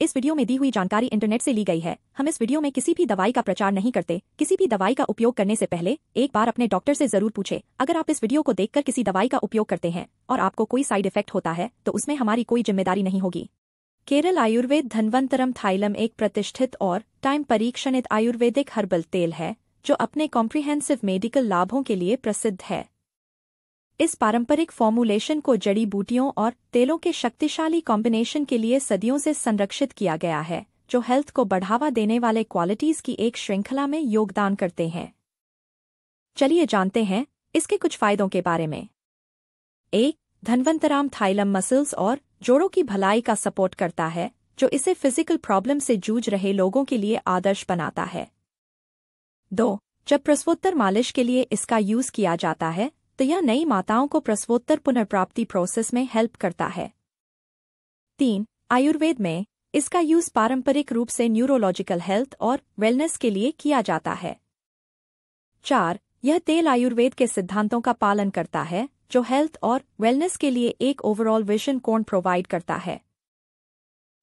इस वीडियो में दी हुई जानकारी इंटरनेट से ली गई है हम इस वीडियो में किसी भी दवाई का प्रचार नहीं करते किसी भी दवाई का उपयोग करने से पहले एक बार अपने डॉक्टर से जरूर पूछे अगर आप इस वीडियो को देखकर किसी दवाई का उपयोग करते हैं और आपको कोई साइड इफेक्ट होता है तो उसमें हमारी कोई जिम्मेदारी नहीं होगी केरल आयुर्वेद धनवंतरम थाइलम एक प्रतिष्ठित और टाइम परीक्षणित आयुर्वेदिक हर्बल तेल है जो अपने कॉम्प्रिहेंसिव मेडिकल लाभों के लिए प्रसिद्ध है इस पारंपरिक फॉर्मूलेशन को जड़ी बूटियों और तेलों के शक्तिशाली कॉम्बिनेशन के लिए सदियों से संरक्षित किया गया है जो हेल्थ को बढ़ावा देने वाले क्वालिटीज की एक श्रृंखला में योगदान करते हैं चलिए जानते हैं इसके कुछ फायदों के बारे में एक धनवंतराम थाइलम मसल्स और जोड़ों की भलाई का सपोर्ट करता है जो इसे फिजिकल प्रॉब्लम से जूझ रहे लोगों के लिए आदर्श बनाता है दो जब प्रसवोत्तर मालिश के लिए इसका यूज किया जाता है तो यह नई माताओं को प्रसवोत्तर पुनर्प्राप्ति प्रोसेस में हेल्प करता है तीन आयुर्वेद में इसका यूज पारंपरिक रूप से न्यूरोलॉजिकल हेल्थ और वेलनेस के लिए किया जाता है चार यह तेल आयुर्वेद के सिद्धांतों का पालन करता है जो हेल्थ और वेलनेस के लिए एक ओवरऑल विजन कोण प्रोवाइड करता है